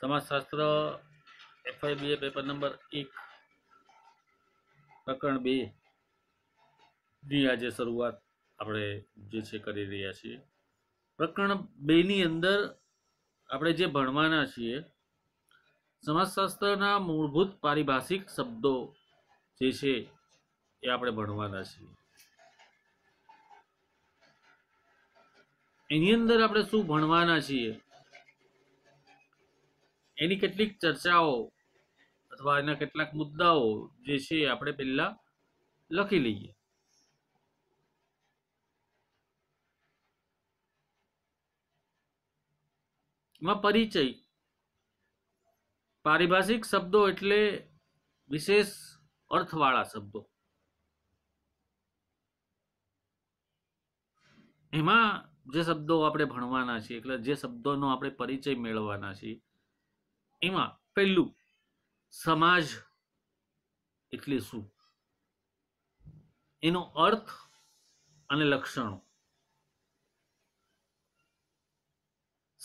સમાજશાસ્ત્ર એફઆઈબીએ paper number એક પ્રકરણ બે ની આજે શરૂઆત આપણે જે છે કરી રહ્યા છીએ પ્રકરણ બેની અંદર આપણે જે ભણવાના છીએ સમાજશાસ્ત્રના મૂળભૂત પારિભાષિક શબ્દો જે છે એ આપણે ભણવાના છીએ એની અંદર આપણે શું ભણવાના છીએ એની કેટલીક ચર્ચાઓ અથવા એના કેટલાક મુદ્દાઓ જે છે આપણે પહેલાં લખી લઈએ માં પરિચય પારિભાષિક શબ્દો એટલે વિશેષ અર્થવાળા શબ્દો એમાં જે શબ્દો આપણે ભણવાના છીએ એટલે જે શબ્દોનો આપણે પરિચય મેળવવાના છીએ એમાં પહેલું સમાજ એટલે શું એનો અર્થ અને લક્ષણો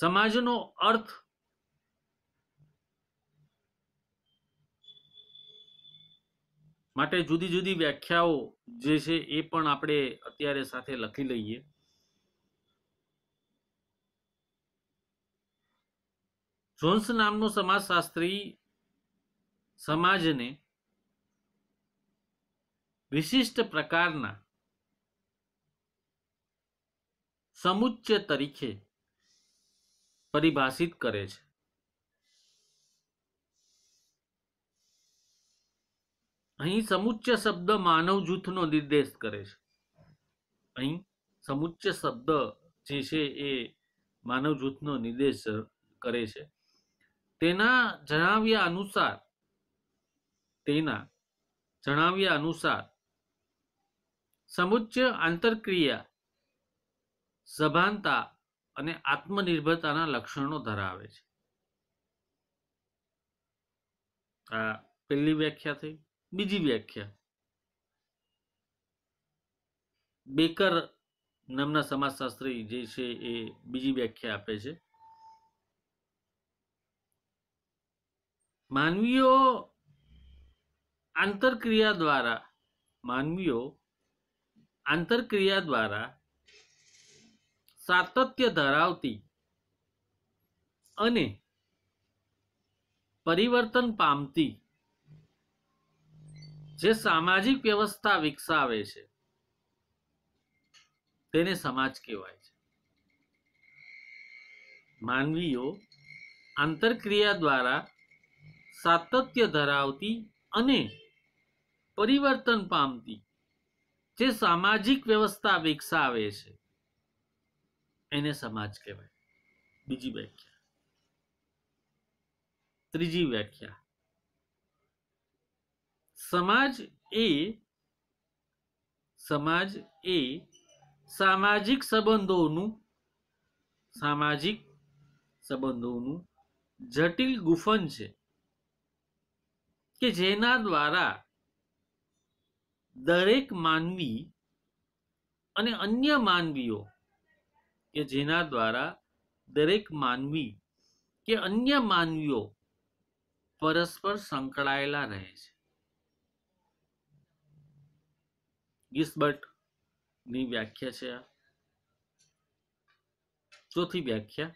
સમાજનો અર્થ માટે જુદી જુદી વ્યાખ્યાઓ જે છે એ પણ આપણે અત્યારે સાથે લખી લઈએ જોન્સ નામનો સમાજશાસ્ત્રી સમાજને વિશિષ્ટ પ્રકારના સમુચ્ચય તરીકે પરિભાષિત કરે છે અહીં સમુચ્ચય શબ્દ માનવ જૂથનો નિર્દેશ કરે છે અહીં સમુચ્ય શબ્દ જે છે એ માનવ જૂથનો નિર્દેશ કરે છે તેના જણાવ્યા અનુસાર તેના જણાવ્યા અનુસાર સમુચ્ય આંતરક્રિયા સભાનતા અને આત્મનિર્ભરતાના લક્ષણો ધરાવે છે આ પહેલી વ્યાખ્યા થઈ બીજી વ્યાખ્યા બેકર નામના સમાજશાસ્ત્રી જે છે એ બીજી વ્યાખ્યા આપે છે માનવીઓ આંતરક્રિયા દ્વારા માનવીઓ આંતરક્રિયા દ્વારા સાતત્ય ધરાવતી અને પરિવર્તન પામતી જે સામાજિક વ્યવસ્થા વિકસાવે છે તેને સમાજ કહેવાય છે માનવીઓ આંતરક્રિયા દ્વારા સાતત્ય ધરાવતી અને પરિવર્તન પામતી જે સામાજિક વ્યવસ્થા વિકસાવે છે એને સમાજ કહેવાય બીજી વ્યાખ્યા ત્રીજી વ્યાખ્યા સમાજ એ સમાજ એ સામાજિક સંબંધોનું સામાજિક સંબંધોનું જટિલ ગુફન છે કે જેના દ્વારા દરેક માનવી અને અન્ય માનવીઓ કે જેના દ્વારા દરેક માનવી કે અન્ય માનવીઓ પરસ્પર સંકળાયેલા રહે છે ગિસબર્ટની વ્યાખ્યા છે આ ચોથી વ્યાખ્યા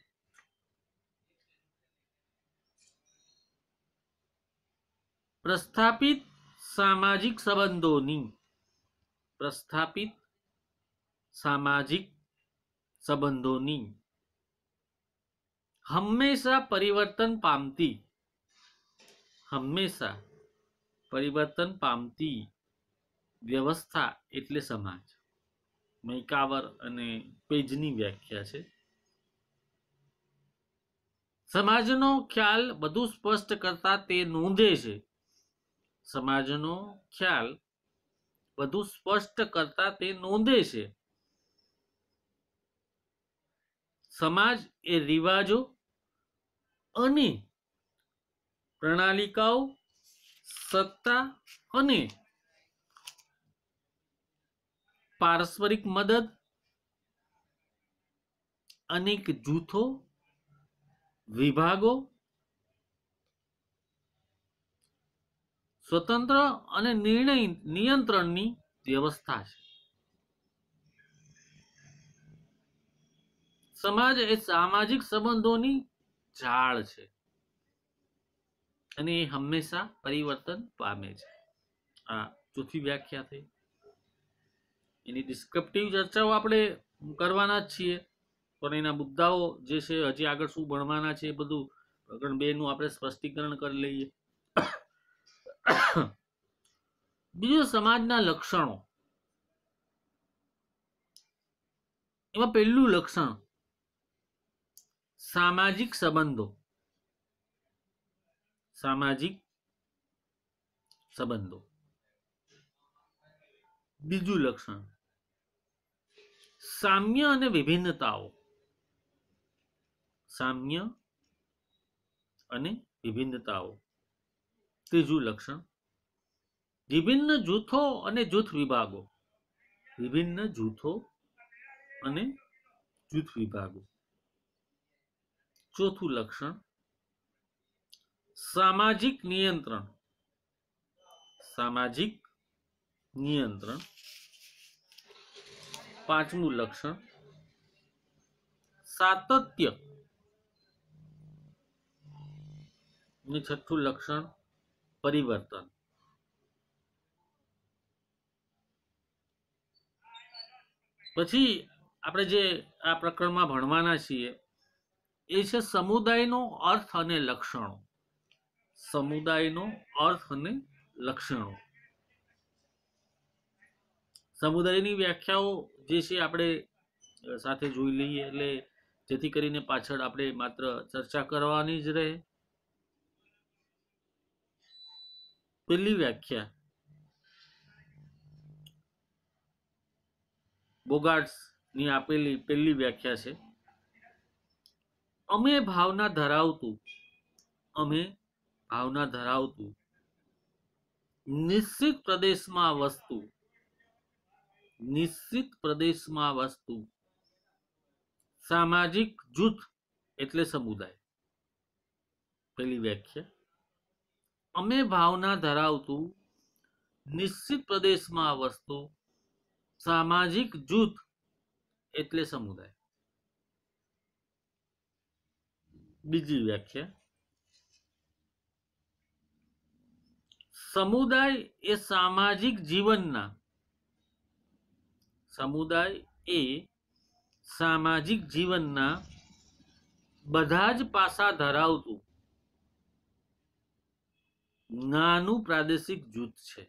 પ્રસ્થાપિત સામાજિક સંબંધોની પ્રસ્થાપિત સામાજિક સંબંધોની હંમેશા પરિવર્તન પામતી હંમેશા પરિવર્તન પામતી વ્યવસ્થા એટલે સમાજ મૈકાવર અને પેજની વ્યાખ્યા છે સમાજનો ખ્યાલ બધું સ્પષ્ટ કરતા તે નોંધે છે સમાજનો ખ્યાલ વધુ સ્પષ્ટ કરતા તે નોંધે છે સમાજ એ રિવાજો અને પ્રણાલિકાઓ સત્તા અને પારસ્પરિક મદદ અનેક જૂથો વિભાગો સ્વતંત્ર અને નિર્ણય નિયંત્રણની વ્યવસ્થા છે સમાજ એ સામાજિક સંબંધોની જાળ છે અને એ હંમેશા પરિવર્તન પામે છે આ ચોથી વ્યાખ્યા થઈ એની ડિસ્ક્રિપ્ટિવ ચર્ચાઓ આપણે કરવાના જ છીએ પણ એના મુદ્દાઓ જે છે હજી આગળ શું ભણવાના છે એ બધું પ્રકરણ બેનું આપણે સ્પષ્ટીકરણ કરી લઈએ બીજું સમાજના લક્ષણો એમાં પહેલું લક્ષણ સામાજિક સંબંધો સામાજિક સંબંધો બીજું લક્ષણ સામ્ય અને વિભિન્નતાઓ સામ્ય અને વિભિન્નતાઓ ત્રીજું લક્ષણ વિભિન્ન જૂથો અને જૂથ વિભાગો વિભિન્ન જૂથો અને જૂથ વિભાગો ચોથું લક્ષણ સામાજિક નિયંત્રણ સામાજિક નિયંત્રણ પાંચમું લક્ષણ સાતત્ય છઠ્ઠું લક્ષણ પરિવર્તન પછી આપણે જે આ પ્રકરણમાં ભણવાના છીએ એ છે સમુદાયનો અર્થ અને લક્ષણો સમુદાયનો અર્થ અને લક્ષણો સમુદાયની વ્યાખ્યાઓ જે છે આપણે સાથે જોઈ લઈએ એટલે જેથી કરીને પાછળ આપણે માત્ર ચર્ચા કરવાની જ રહે પહેલી વ્યાખ્યા બોગાર્ડ્સની આપેલી પહેલી વ્યાખ્યા છે અમે ભાવના ધરાવતું અમે ભાવના ધરાવતું નિશ્ચિત પ્રદેશમાં વસ્તુ નિશ્ચિત પ્રદેશમાં વસ્તુ સામાજિક જૂથ એટલે સમુદાય પેલી વ્યાખ્યા અમે ભાવના ધરાવતું નિશ્ચિત પ્રદેશમાં વસતો સામાજિક જૂથ એટલે સમુદાય બીજી વ્યાખ્યા સમુદાય એ સામાજિક જીવનના સમુદાય એ સામાજિક જીવનના બધા જ પાસા ધરાવતું નાનું પ્રાદેશિક જૂથ છે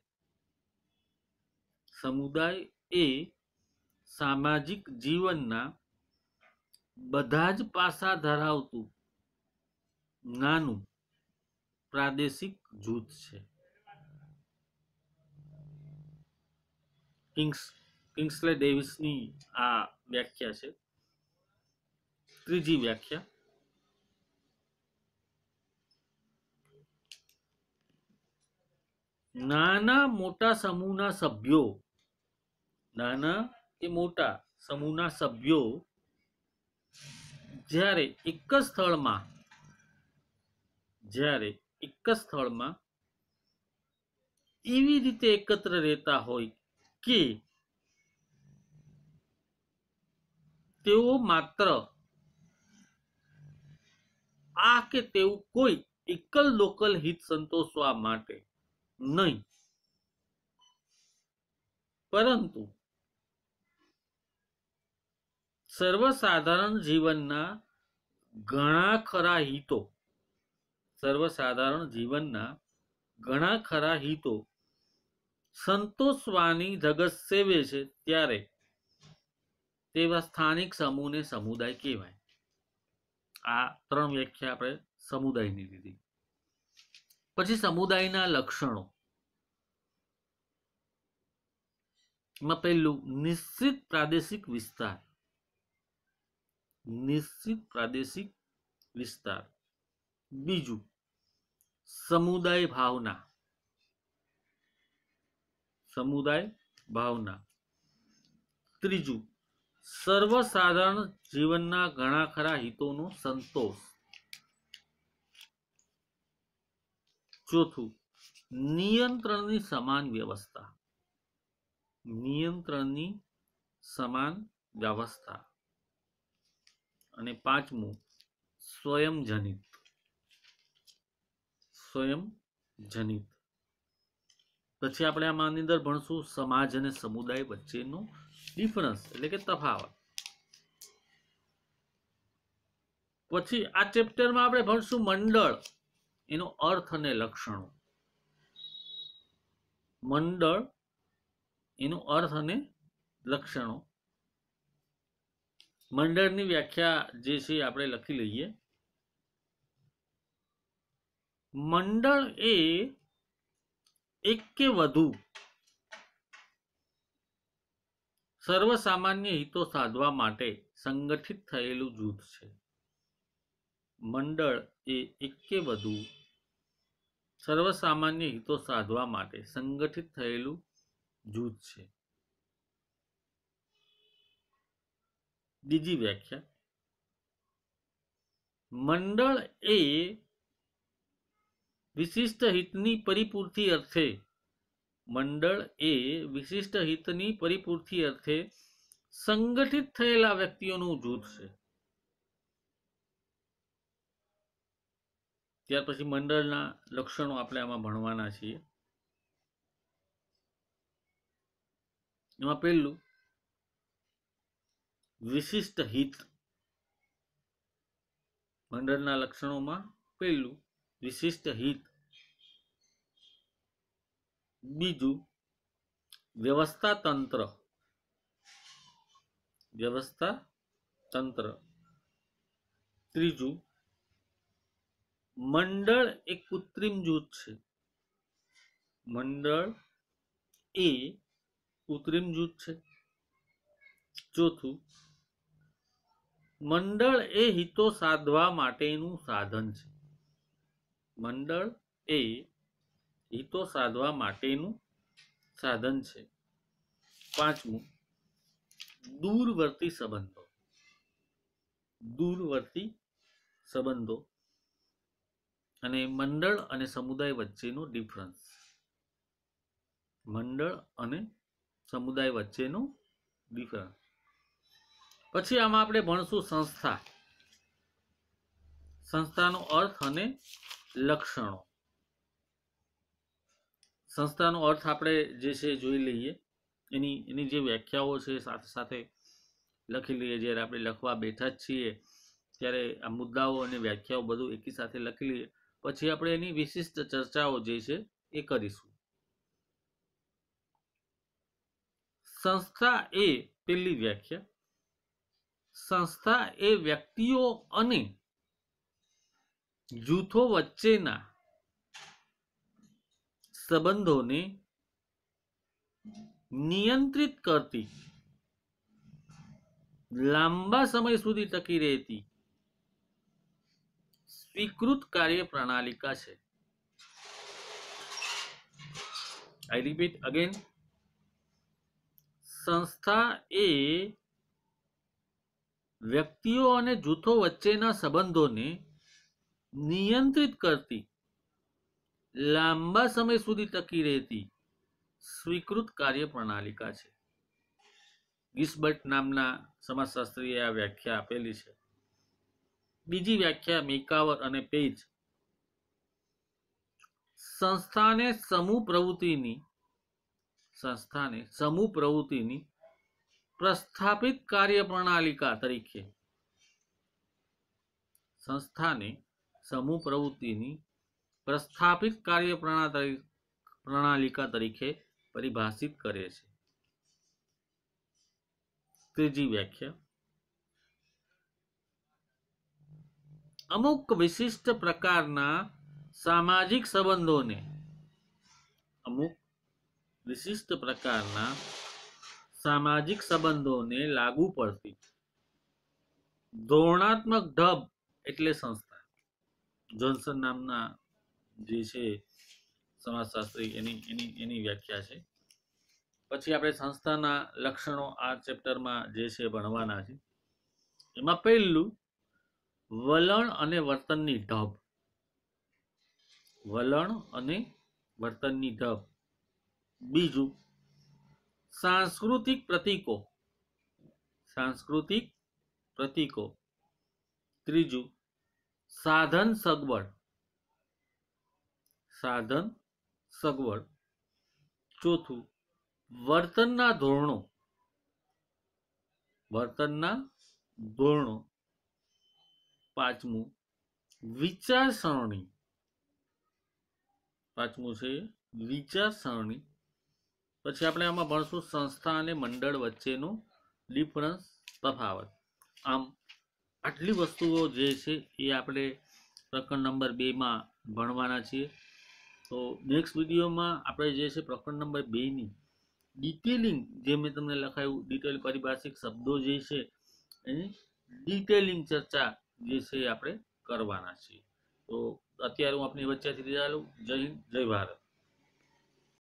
સમુદાય એ સામાજિક જીવનના બધા જ પાસા ધરાવતું નાનું પ્રાદેશિક જૂથ છે કિંગ્સ કિંગ્સલે ડેવિસની આ વ્યાખ્યા છે ત્રીજી વ્યાખ્યા નાના મોટા સમૂહના સભ્યો નાના કે મોટા સમૂહના સભ્યો જ્યારે એક જ સ્થળમાં જ્યારે એક જ સ્થળમાં એવી રીતે એકત્ર રહેતા હોય કે તેઓ માત્ર આ કે તેવું કોઈ એકલ લોકલ હિત સંતોષવા માટે નહીં પરંતુ સર્વસાધારણ જીવનના ઘણા ખરા હિતો સર્વસાધારણ જીવનના ઘણા ખરા હિતો સંતોષવાની જગત સેવે છે ત્યારે તેવા સ્થાનિક સમૂહને સમુદાય કહેવાય આ ત્રણ વ્યાખ્યા આપણે સમુદાયની લીધી પછી સમુદાયના લક્ષણો પહેલું નિશ્ચિત પ્રાદેશિક વિસ્તાર નિશ્ચિત પ્રાદેશિક વિસ્તાર બીજું સમુદાય ભાવના સમુદાય ભાવના ત્રીજું સર્વસાધારણ જીવનના ઘણા ખરા હિતોનો સંતોષ ચોથું નિયંત્રણની સમાન વ્યવસ્થા નિયંત્રણની સમાન વ્યવસ્થા અને પાંચમું સ્વયંજનિત સ્વયંજનિત પછી આપણે આમાં અંદર ભણશું સમાજ અને સમુદાય વચ્ચેનો ડિફરન્સ એટલે કે તફાવત પછી આ ચેપ્ટરમાં આપણે ભણશું મંડળ એનો અર્થ અને લક્ષણો મંડળ એનો અર્થ અને લક્ષણો મંડળની વ્યાખ્યા જે છે આપણે લખી લઈએ મંડળ એ એક કે વધુ સર્વસામાન્ય હિતો સાધવા માટે સંગઠિત થયેલું જૂથ છે મંડળ એ એક કે વધુ સર્વસામાન્ય હિતો સાધવા માટે સંગઠિત થયેલું જૂથ છે બીજી વ્યાખ્યા મંડળ એ વિશિષ્ટ હિતની પરિપૂર્તિ અર્થે મંડળ એ વિશિષ્ટ હિતની પરિપૂર્તિ અર્થે સંગઠિત થયેલા વ્યક્તિઓનું જૂથ છે ત્યાર પછી મંડળના લક્ષણો આપણે આમાં ભણવાના છીએ એમાં પહેલું વિશિષ્ટ હિત મંડળના લક્ષણોમાં પહેલું વિશિષ્ટ હિત બીજું વ્યવસ્થા તંત્ર વ્યવસ્થા તંત્ર ત્રીજું મંડળ એ કૃત્રિમ જૂથ છે મંડળ એ કૃત્રિમ જૂથ છે ચોથું મંડળ એ હિતો સાધવા માટેનું સાધન છે મંડળ એ હિતો સાધવા માટેનું સાધન છે પાંચમું દૂરવર્તી સંબંધો દૂરવર્તી સંબંધો અને મંડળ અને સમુદાય વચ્ચેનો ડિફરન્સ મંડળ અને સમુદાય વચ્ચેનો ડિફરન્સ પછી આમાં આપણે ભણશું સંસ્થા સંસ્થાનો અર્થ અને લક્ષણો સંસ્થાનો અર્થ આપણે જે છે જોઈ લઈએ એની એની જે વ્યાખ્યાઓ છે સાથે સાથે લખી લઈએ જ્યારે આપણે લખવા બેઠા જ છીએ ત્યારે આ મુદ્દાઓ અને વ્યાખ્યાઓ બધું એકી સાથે લખી લઈએ પછી આપણે એની વિશિષ્ટ ચર્ચાઓ જે છે એ કરીશું સંસ્થા એ પેલી વ્યાખ્યા સંસ્થા એ વ્યક્તિઓ અને જૂથો વચ્ચેના સંબંધોને નિયંત્રિત કરતી લાંબા સમય સુધી ટકી રહેતી સ્વીકૃત કાર્ય પ્રણાલિકા છે આઈ રિપીટ અગેન સંસ્થા એ વ્યક્તિઓ અને જૂથો વચ્ચેના સંબંધોને નિયંત્રિત કરતી લાંબા સમય સુધી ટકી રહેતી સ્વીકૃત કાર્ય પ્રણાલિકા છે ગિસબર્ટ નામના સમાજશાસ્ત્રીએ આ વ્યાખ્યા આપેલી છે બીજી વ્યાખ્યા મેકાવર અને પેજ સંસ્થાને સમૂહ પ્રવૃત્તિની સંસ્થાને સમૂહ પ્રવૃત્તિની પ્રસ્થાપિત કાર્યપ્રણાલિકા તરીકે સંસ્થાને સમૂહ પ્રવૃત્તિની પ્રસ્થાપિત કાર્ય પ્રણાલિકા તરીકે પરિભાષિત કરે છે ત્રીજી વ્યાખ્યા અમુક વિશિષ્ટ પ્રકારના સામાજિક સંબંધોને અમુક વિશિષ્ટ પ્રકારના સામાજિક સંબંધોને લાગુ પડતી ધોરણાત્મક ઢબ એટલે સંસ્થા જોન્સન નામના જે છે સમાજશાસ્ત્રી એની એની એની વ્યાખ્યા છે પછી આપણે સંસ્થાના લક્ષણો આ ચેપ્ટરમાં જે છે ભણવાના છે એમાં પહેલું વલણ અને વર્તનની ઢબ વલણ અને વર્તનની ઢબ બીજું સાંસ્કૃતિક પ્રતિકો સાંસ્કૃતિક પ્રતિકો ત્રીજું સાધન સગવડ સાધન સગવડ ચોથું વર્તનના ધોરણો વર્તનના ધોરણો પાંચમું વિચારસરણી પાંચમું છે વિચારસરણી પછી આપણે આમાં ભણશું સંસ્થા અને મંડળ વચ્ચેનો ડિફરન્સ તફાવત આમ આટલી વસ્તુઓ જે છે એ આપણે પ્રકરણ નંબર બેમાં ભણવાના છીએ તો નેક્સ્ટ વિડીયોમાં આપણે જે છે પ્રકરણ નંબર બેની ડિટેલિંગ જે મેં તમને લખાયું ડિટેલ પારિભાષિક શબ્દો જે છે એની ડિટેલિંગ ચર્ચા જે છે એ આપણે કરવાના છીએ તો અત્યારે હું આપની વચ્ચેથી રજા લઉં જય હિન્દ જય ભારત